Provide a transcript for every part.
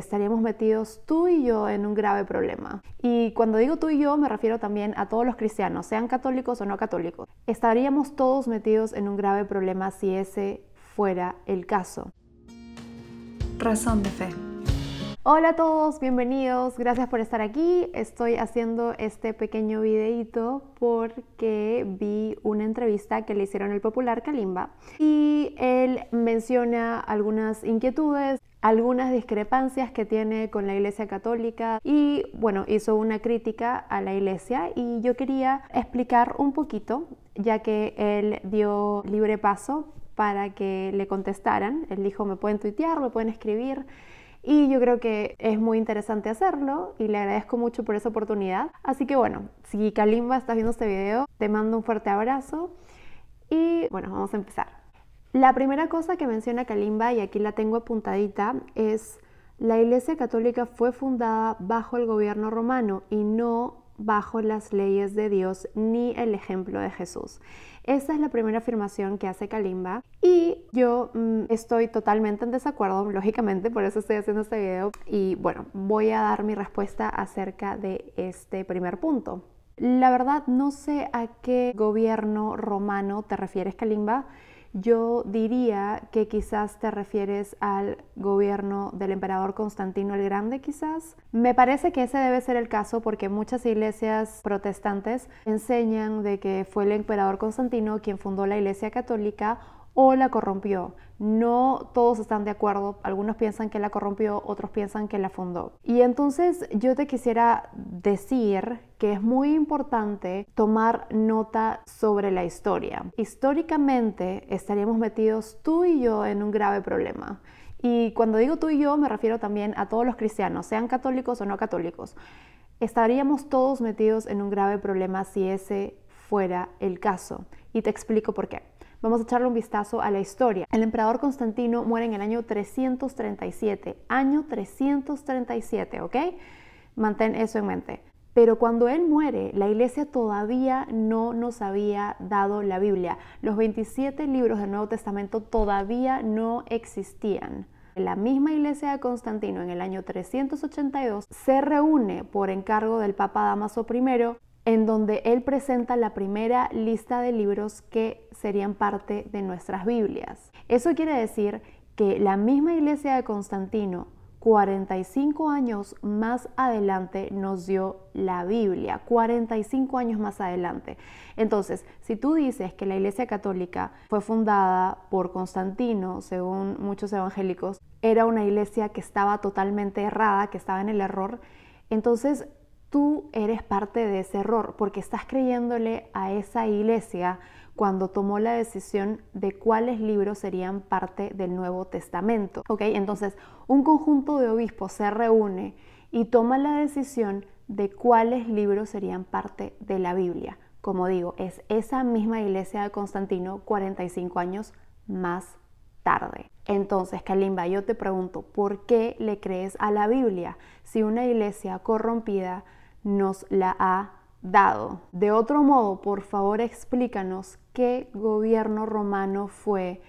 estaríamos metidos tú y yo en un grave problema. Y cuando digo tú y yo me refiero también a todos los cristianos, sean católicos o no católicos. Estaríamos todos metidos en un grave problema si ese fuera el caso. Razón de fe. Hola a todos, bienvenidos, gracias por estar aquí. Estoy haciendo este pequeño videito porque vi una entrevista que le hicieron el popular Kalimba y él menciona algunas inquietudes algunas discrepancias que tiene con la Iglesia Católica y bueno, hizo una crítica a la Iglesia y yo quería explicar un poquito, ya que él dio libre paso para que le contestaran. Él dijo, me pueden tuitear, me pueden escribir. Y yo creo que es muy interesante hacerlo y le agradezco mucho por esa oportunidad. Así que bueno, si Kalimba estás viendo este video, te mando un fuerte abrazo y bueno, vamos a empezar. La primera cosa que menciona Kalimba, y aquí la tengo apuntadita, es la Iglesia Católica fue fundada bajo el gobierno romano y no bajo las leyes de Dios ni el ejemplo de Jesús. Esa es la primera afirmación que hace Kalimba y yo mm, estoy totalmente en desacuerdo, lógicamente, por eso estoy haciendo este video y bueno, voy a dar mi respuesta acerca de este primer punto. La verdad no sé a qué gobierno romano te refieres, Kalimba. Yo diría que quizás te refieres al gobierno del emperador Constantino el Grande, quizás. Me parece que ese debe ser el caso porque muchas iglesias protestantes enseñan de que fue el emperador Constantino quien fundó la iglesia católica o la corrompió. No todos están de acuerdo, algunos piensan que la corrompió, otros piensan que la fundó. Y entonces yo te quisiera decir que es muy importante tomar nota sobre la historia. Históricamente estaríamos metidos tú y yo en un grave problema. Y cuando digo tú y yo me refiero también a todos los cristianos, sean católicos o no católicos. Estaríamos todos metidos en un grave problema si ese fuera el caso. Y te explico por qué. Vamos a echarle un vistazo a la historia. El emperador Constantino muere en el año 337, año 337, ¿ok? Mantén eso en mente. Pero cuando él muere, la iglesia todavía no nos había dado la Biblia. Los 27 libros del Nuevo Testamento todavía no existían. La misma iglesia de Constantino en el año 382 se reúne por encargo del Papa Damaso I en donde él presenta la primera lista de libros que serían parte de nuestras Biblias. Eso quiere decir que la misma iglesia de Constantino, 45 años más adelante nos dio la Biblia, 45 años más adelante. Entonces, si tú dices que la Iglesia Católica fue fundada por Constantino, según muchos evangélicos, era una iglesia que estaba totalmente errada, que estaba en el error, entonces tú eres parte de ese error porque estás creyéndole a esa iglesia cuando tomó la decisión de cuáles libros serían parte del Nuevo Testamento. ¿Ok? Entonces, un conjunto de obispos se reúne y toma la decisión de cuáles libros serían parte de la Biblia. Como digo, es esa misma iglesia de Constantino 45 años más tarde. Entonces, Kalimba, yo te pregunto, ¿por qué le crees a la Biblia si una iglesia corrompida nos la ha dado. De otro modo, por favor explícanos qué gobierno romano fue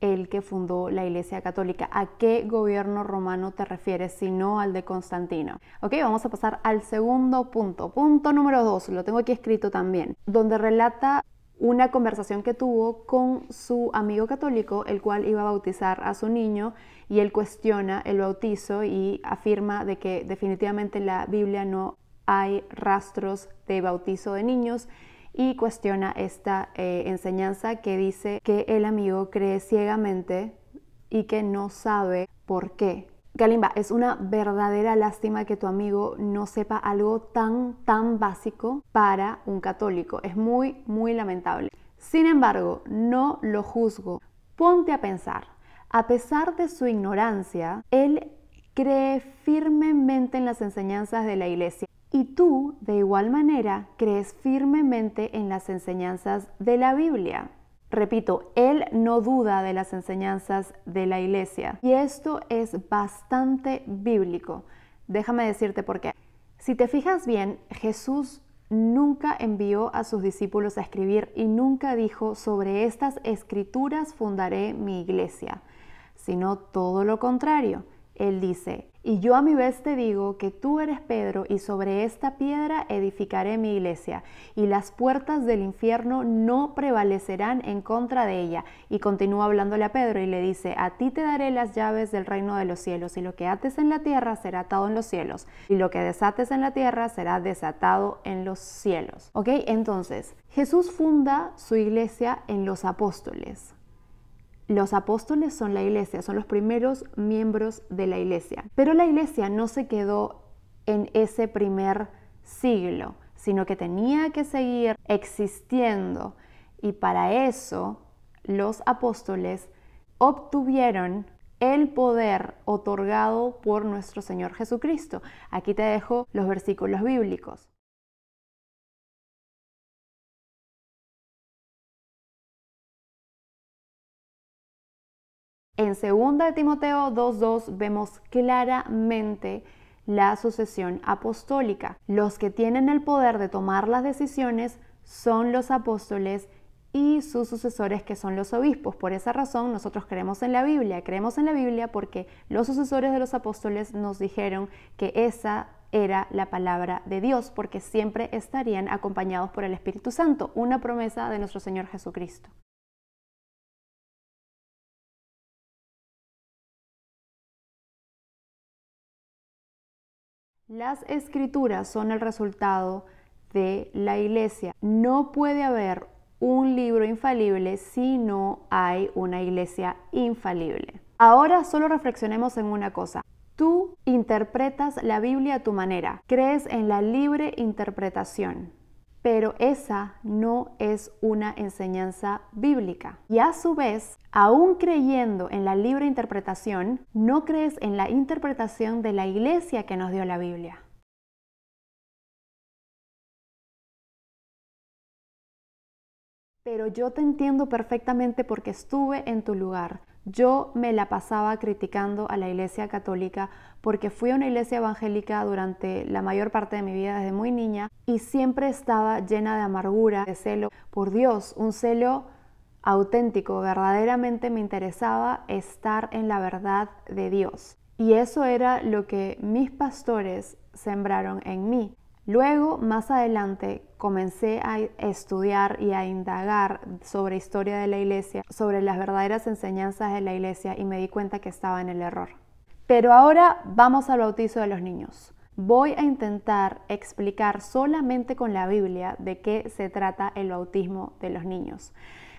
el que fundó la Iglesia Católica. ¿A qué gobierno romano te refieres, si no al de Constantino? Ok, vamos a pasar al segundo punto. Punto número dos, lo tengo aquí escrito también, donde relata una conversación que tuvo con su amigo católico, el cual iba a bautizar a su niño, y él cuestiona el bautizo y afirma de que definitivamente la Biblia no hay rastros de bautizo de niños y cuestiona esta eh, enseñanza que dice que el amigo cree ciegamente y que no sabe por qué. Galimba, es una verdadera lástima que tu amigo no sepa algo tan, tan básico para un católico. Es muy, muy lamentable. Sin embargo, no lo juzgo. Ponte a pensar. A pesar de su ignorancia, él cree firmemente en las enseñanzas de la iglesia y tú, de igual manera, crees firmemente en las enseñanzas de la Biblia. Repito, él no duda de las enseñanzas de la iglesia. Y esto es bastante bíblico. Déjame decirte por qué. Si te fijas bien, Jesús nunca envió a sus discípulos a escribir y nunca dijo, sobre estas escrituras fundaré mi iglesia, sino todo lo contrario. Él dice, y yo a mi vez te digo que tú eres Pedro y sobre esta piedra edificaré mi iglesia, y las puertas del infierno no prevalecerán en contra de ella. Y continúa hablándole a Pedro y le dice, a ti te daré las llaves del reino de los cielos, y lo que ates en la tierra será atado en los cielos, y lo que desates en la tierra será desatado en los cielos. ¿Ok? Entonces, Jesús funda su iglesia en los apóstoles. Los apóstoles son la iglesia, son los primeros miembros de la iglesia. Pero la iglesia no se quedó en ese primer siglo, sino que tenía que seguir existiendo. Y para eso los apóstoles obtuvieron el poder otorgado por nuestro Señor Jesucristo. Aquí te dejo los versículos bíblicos. En 2 de Timoteo 2.2 vemos claramente la sucesión apostólica. Los que tienen el poder de tomar las decisiones son los apóstoles y sus sucesores que son los obispos. Por esa razón nosotros creemos en la Biblia, creemos en la Biblia porque los sucesores de los apóstoles nos dijeron que esa era la palabra de Dios, porque siempre estarían acompañados por el Espíritu Santo, una promesa de nuestro Señor Jesucristo. Las escrituras son el resultado de la iglesia. No puede haber un libro infalible si no hay una iglesia infalible. Ahora solo reflexionemos en una cosa. Tú interpretas la Biblia a tu manera, crees en la libre interpretación pero esa no es una enseñanza bíblica. Y a su vez, aún creyendo en la libre interpretación, no crees en la interpretación de la iglesia que nos dio la Biblia. Pero yo te entiendo perfectamente porque estuve en tu lugar. Yo me la pasaba criticando a la Iglesia Católica porque fui a una iglesia evangélica durante la mayor parte de mi vida desde muy niña y siempre estaba llena de amargura, de celo por Dios, un celo auténtico, verdaderamente me interesaba estar en la verdad de Dios. Y eso era lo que mis pastores sembraron en mí. Luego, más adelante, comencé a estudiar y a indagar sobre historia de la iglesia, sobre las verdaderas enseñanzas de la iglesia y me di cuenta que estaba en el error. Pero ahora vamos al bautizo de los niños. Voy a intentar explicar solamente con la Biblia de qué se trata el bautismo de los niños.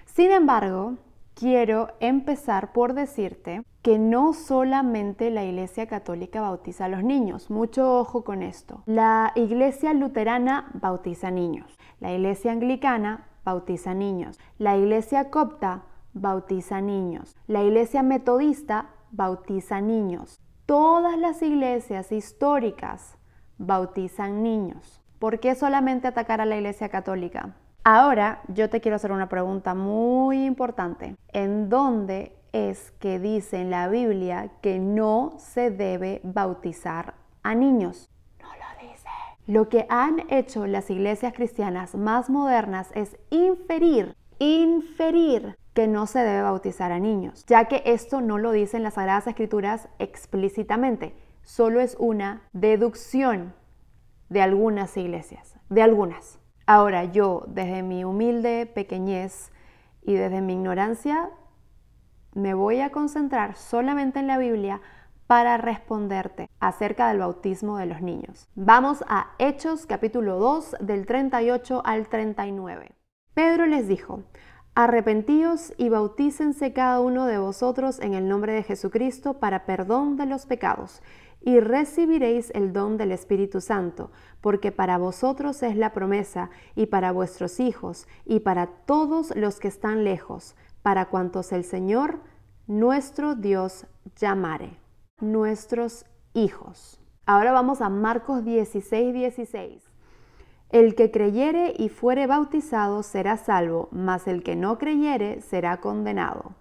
Sin embargo, quiero empezar por decirte que no solamente la Iglesia Católica bautiza a los niños, mucho ojo con esto. La Iglesia Luterana bautiza niños, la Iglesia Anglicana bautiza niños, la Iglesia Copta bautiza niños, la Iglesia Metodista bautiza niños. Todas las iglesias históricas bautizan niños. ¿Por qué solamente atacar a la Iglesia Católica? Ahora yo te quiero hacer una pregunta muy importante. ¿En dónde es que dice en la Biblia que no se debe bautizar a niños? No lo dice. Lo que han hecho las iglesias cristianas más modernas es inferir, inferir que no se debe bautizar a niños, ya que esto no lo dicen las Sagradas Escrituras explícitamente, solo es una deducción de algunas iglesias, de algunas. Ahora yo, desde mi humilde pequeñez y desde mi ignorancia, me voy a concentrar solamente en la Biblia para responderte acerca del bautismo de los niños. Vamos a Hechos capítulo 2 del 38 al 39. Pedro les dijo, arrepentíos y bautícense cada uno de vosotros en el nombre de Jesucristo para perdón de los pecados y recibiréis el don del Espíritu Santo, porque para vosotros es la promesa, y para vuestros hijos, y para todos los que están lejos, para cuantos el Señor, nuestro Dios, llamare, nuestros hijos. Ahora vamos a Marcos 16, 16. El que creyere y fuere bautizado será salvo, mas el que no creyere será condenado.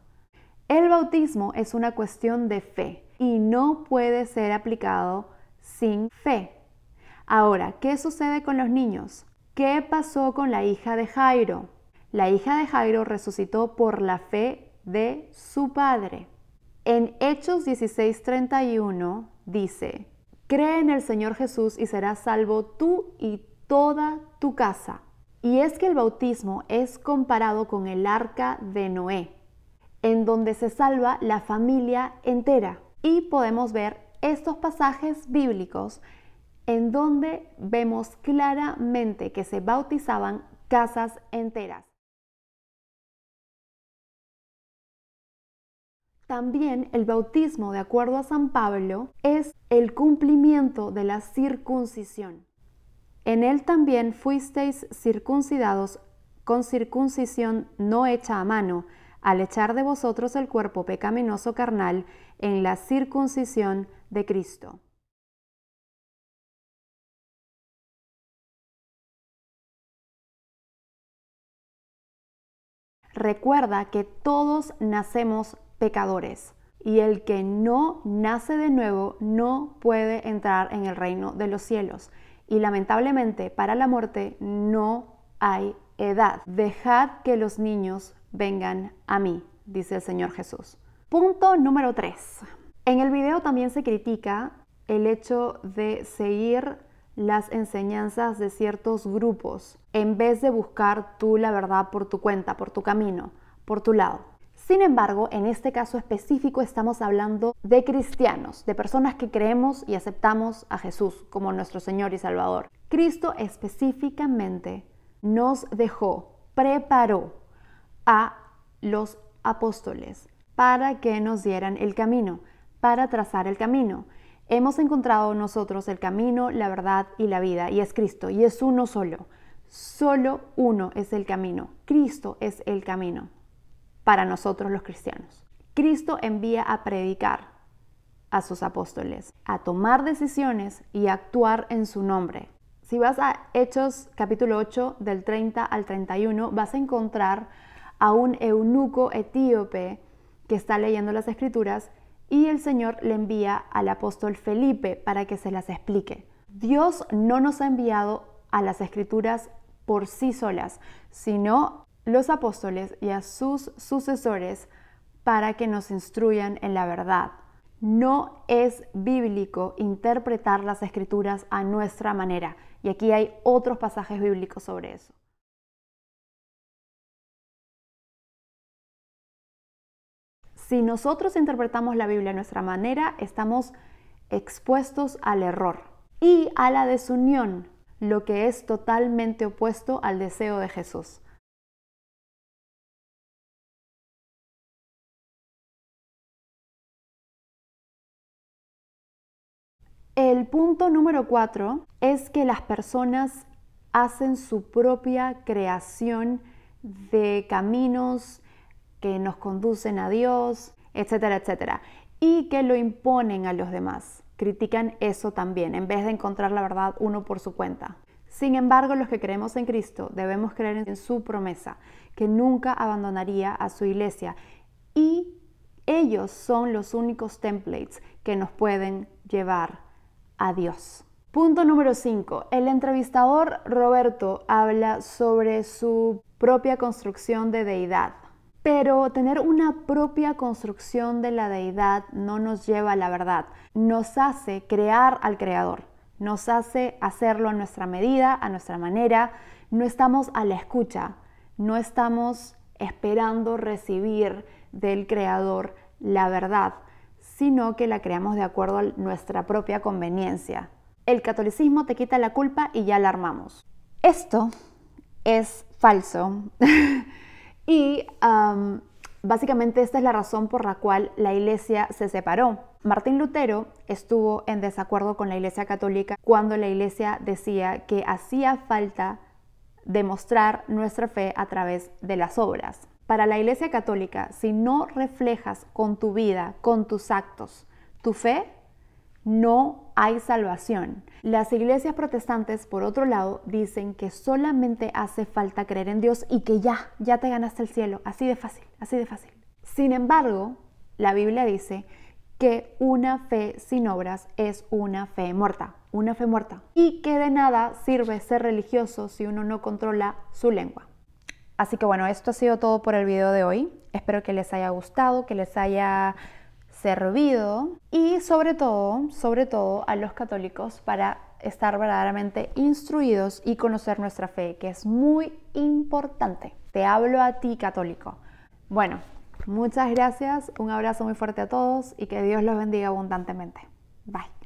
El bautismo es una cuestión de fe y no puede ser aplicado sin fe. Ahora, ¿qué sucede con los niños? ¿Qué pasó con la hija de Jairo? La hija de Jairo resucitó por la fe de su padre. En Hechos 16:31 dice, cree en el Señor Jesús y serás salvo tú y toda tu casa. Y es que el bautismo es comparado con el arca de Noé, en donde se salva la familia entera y podemos ver estos pasajes bíblicos en donde vemos claramente que se bautizaban casas enteras. También el bautismo, de acuerdo a San Pablo, es el cumplimiento de la circuncisión. En él también fuisteis circuncidados con circuncisión no hecha a mano, al echar de vosotros el cuerpo pecaminoso carnal en la circuncisión de Cristo. Recuerda que todos nacemos pecadores y el que no nace de nuevo no puede entrar en el reino de los cielos. Y lamentablemente para la muerte no hay edad. Dejad que los niños vengan a mí, dice el Señor Jesús. Punto número 3. En el video también se critica el hecho de seguir las enseñanzas de ciertos grupos en vez de buscar tú la verdad por tu cuenta, por tu camino, por tu lado. Sin embargo, en este caso específico estamos hablando de cristianos, de personas que creemos y aceptamos a Jesús como nuestro Señor y Salvador. Cristo específicamente nos dejó, preparó a los apóstoles para que nos dieran el camino, para trazar el camino. Hemos encontrado nosotros el camino, la verdad y la vida, y es Cristo, y es uno solo. Solo uno es el camino. Cristo es el camino para nosotros los cristianos. Cristo envía a predicar a sus apóstoles, a tomar decisiones y a actuar en su nombre. Si vas a Hechos capítulo 8 del 30 al 31, vas a encontrar a un eunuco etíope que está leyendo las escrituras y el Señor le envía al apóstol Felipe para que se las explique. Dios no nos ha enviado a las escrituras por sí solas, sino los apóstoles y a sus sucesores para que nos instruyan en la verdad. No es bíblico interpretar las escrituras a nuestra manera. Y aquí hay otros pasajes bíblicos sobre eso. Si nosotros interpretamos la Biblia a nuestra manera, estamos expuestos al error y a la desunión, lo que es totalmente opuesto al deseo de Jesús. El punto número cuatro es que las personas hacen su propia creación de caminos, que nos conducen a Dios, etcétera, etcétera, y que lo imponen a los demás. Critican eso también, en vez de encontrar la verdad uno por su cuenta. Sin embargo, los que creemos en Cristo debemos creer en su promesa, que nunca abandonaría a su iglesia, y ellos son los únicos templates que nos pueden llevar a Dios. Punto número 5. El entrevistador Roberto habla sobre su propia construcción de deidad. Pero tener una propia construcción de la deidad no nos lleva a la verdad, nos hace crear al creador, nos hace hacerlo a nuestra medida, a nuestra manera, no estamos a la escucha, no estamos esperando recibir del creador la verdad, sino que la creamos de acuerdo a nuestra propia conveniencia. El catolicismo te quita la culpa y ya la armamos. Esto es falso. Y básicamente esta es la razón por la cual la iglesia se separó. Martín Lutero estuvo en desacuerdo con la iglesia católica cuando la iglesia decía que hacía falta demostrar nuestra fe a través de las obras. Para la iglesia católica, si no reflejas con tu vida, con tus actos, tu fe, no hay salvación. Las iglesias protestantes, por otro lado, dicen que solamente hace falta creer en Dios y que ya, ya te ganaste el cielo. Así de fácil, así de fácil. Sin embargo, la Biblia dice que una fe sin obras es una fe muerta, una fe muerta. Y que de nada sirve ser religioso si uno no controla su lengua. Así que bueno, esto ha sido todo por el video de hoy. Espero que les haya gustado, que les haya servido y sobre todo, sobre todo a los católicos para estar verdaderamente instruidos y conocer nuestra fe, que es muy importante. Te hablo a ti católico. Bueno, muchas gracias, un abrazo muy fuerte a todos y que Dios los bendiga abundantemente. Bye.